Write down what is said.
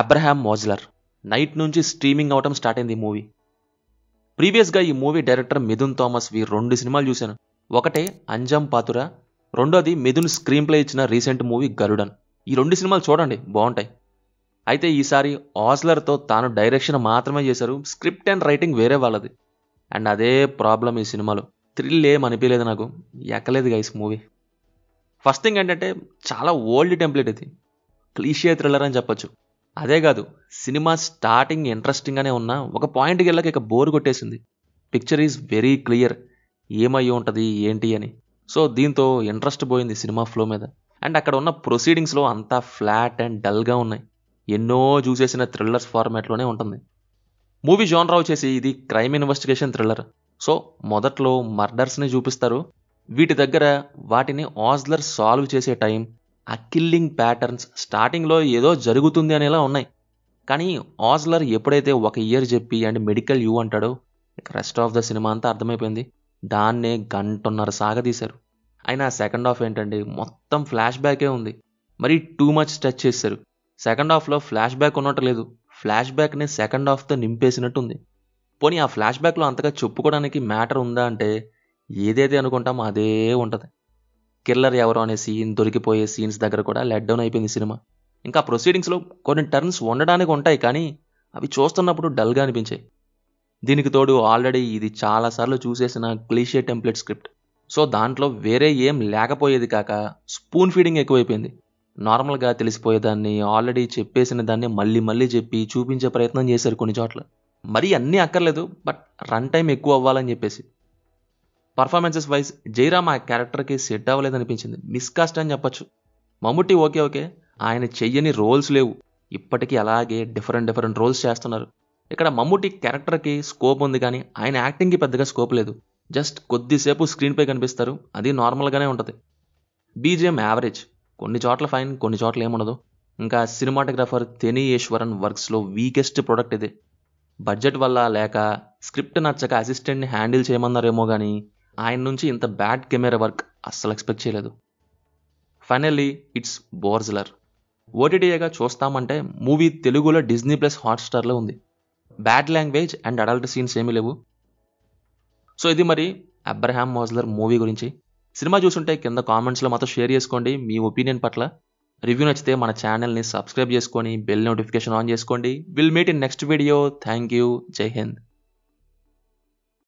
Abraham Ozler night నుంచి streaming అవటం start అయింది ఈ మూవీ ప్రీవియస్గా ఈ మూవీ డైరెక్టర్ మిథున్ థామస్ వి రెండు సినిమాలు చూశాను ఒకటే అంజం పాతుర రెండోది మిథున్ స్క్రీన్ ప్లే ఇచ్చిన రీసెంట్ మూవీ గరుడన్ ఈ రెండు సినిమాలు చూడండి బాగుంటాయి అయితే ఈసారి ఆస్లర్తో తాను డైరెక్షన్ మాత్రమే చేశారు స్క్రిప్ట్ అండ్ రైటింగ్ వేరే వాళ్ళది అండ్ అదే ప్రాబ్లం ఈ సినిమాలో థ్రిల్ ఏం అనిపించలేదు నాకు ఎక్కలేదు గైస్ మూవీ ఫస్ట్ థింగ్ ఏంటంటే చాలా ఓల్డ్ టెంప్లెట్ ఇది క్లీషియా థ్రిల్లర్ అని చెప్పొచ్చు అదే కాదు సినిమా స్టార్టింగ్ ఇంట్రెస్టింగ్గానే ఉన్నా ఒక పాయింట్కి వెళ్ళక ఇక బోర్ కొట్టేసింది పిక్చర్ ఈజ్ వెరీ క్లియర్ ఏమయ్యి ఉంటుంది ఏంటి అని సో దీంతో ఇంట్రెస్ట్ పోయింది సినిమా ఫ్లో మీద అండ్ అక్కడ ఉన్న ప్రొసీడింగ్స్లో అంతా ఫ్లాట్ అండ్ డల్గా ఉన్నాయి ఎన్నో చూసేసిన థ్రిల్లర్స్ ఫార్మాట్లోనే ఉంటుంది మూవీ జోన్ రావు చేసి ఇది క్రైమ్ ఇన్వెస్టిగేషన్ థ్రిల్లర్ సో మొదట్లో మర్డర్స్ని చూపిస్తారు వీటి దగ్గర వాటిని ఆజ్లర్ సాల్వ్ చేసే టైం ఆ కిల్లింగ్ ప్యాటర్న్స్ స్టార్టింగ్లో ఏదో జరుగుతుంది అనేలా ఉన్నాయి కానీ ఆజ్లర్ ఎప్పుడైతే ఒక ఇయర్ చెప్పి అండ్ మెడికల్ యూ అంటాడో రెస్ట్ ఆఫ్ ద సినిమా అంతా అర్థమైపోయింది దాన్నే గంటన్నర సాగదీశారు అయినా సెకండ్ హాఫ్ ఏంటండి మొత్తం ఫ్లాష్ బ్యాకే ఉంది మరి టూ మచ్ టచ్ చేశారు సెకండ్ హాఫ్లో ఫ్లాష్ బ్యాక్ ఉన్నట్టు లేదు ఫ్లాష్ బ్యాక్ని సెకండ్ హాఫ్తో నింపేసినట్టు ఉంది పోనీ ఆ ఫ్లాష్ బ్యాక్లో అంతగా చెప్పుకోవడానికి మ్యాటర్ ఉందా అంటే ఏదైతే అనుకుంటామో అదే ఉంటుంది కిల్లర్ ఎవరో అనే సీన్ దొరికిపోయే సీన్స్ దగ్గర కూడా లెట్ డౌన్ అయిపోయింది సినిమా ఇంకా ప్రొసీడింగ్స్లో కొన్ని టర్న్స్ ఉండడానికి ఉంటాయి కానీ అవి చూస్తున్నప్పుడు డల్గా అనిపించాయి దీనికి తోడు ఆల్రెడీ ఇది చాలాసార్లు చూసేసిన క్లీషియర్ టెంప్లెట్ స్క్రిప్ట్ సో దాంట్లో వేరే ఏం లేకపోయేది కాక స్పూన్ ఫీడింగ్ ఎక్కువైపోయింది నార్మల్గా తెలిసిపోయేదాన్ని ఆల్రెడీ చెప్పేసిన దాన్ని మళ్ళీ మళ్ళీ చెప్పి చూపించే ప్రయత్నం చేశారు కొన్ని చోట్ల మరీ అన్నీ అక్కర్లేదు బట్ రన్ టైం ఎక్కువ అవ్వాలని చెప్పేసి పర్ఫార్మెన్సెస్ వైజ్ జైరామ్ ఆ క్యారెక్టర్కి సెట్ అవ్వలేదనిపించింది మిస్కాస్ట్ అని చెప్పొచ్చు మమ్ముటి ఓకే ఓకే ఆయన చెయ్యని రోల్స్ లేవు ఇప్పటికీ అలాగే డిఫరెంట్ డిఫరెంట్ రోల్స్ చేస్తున్నారు ఇక్కడ మమ్ముటి క్యారెక్టర్కి స్కోప్ ఉంది కానీ ఆయన యాక్టింగ్కి పెద్దగా స్కోప్ లేదు జస్ట్ కొద్దిసేపు స్క్రీన్పై కనిపిస్తారు అది నార్మల్గానే ఉంటుంది బీజిఎం యావరేజ్ కొన్ని చోట్ల ఫైన్ కొన్ని చోట్ల ఏముండదు ఇంకా సినిమాటోగ్రాఫర్ తెని వర్క్స్లో వీకెస్ట్ ప్రోడక్ట్ ఇది బడ్జెట్ వల్ల లేక స్క్రిప్ట్ నచ్చక అసిస్టెంట్ని హ్యాండిల్ చేయమన్నారేమో కానీ ఆయన నుంచి ఇంత బ్యాడ్ కెమెరా వర్క్ అస్సలు ఎక్స్పెక్ట్ చేయలేదు ఫైనల్లీ ఇట్స్ బోర్జ్లర్ ఓటీటీఏగా చూస్తామంటే మూవీ తెలుగులో డిజ్నీ ప్లస్ హాట్స్టార్లో ఉంది bad language and adult scenes ఏమీ లేవు సో ఇది మరి అబ్రహాం మోజ్లర్ మూవీ గురించి సినిమా చూసుంటే కింద కామెంట్స్లో మాతో షేర్ చేసుకోండి మీ ఒపీనియన్ పట్ల రివ్యూ నచ్చితే మన ఛానల్ని సబ్స్క్రైబ్ చేసుకొని బెల్ నోటిఫికేషన్ ఆన్ చేసుకోండి will meet in next video thank you జై హింద్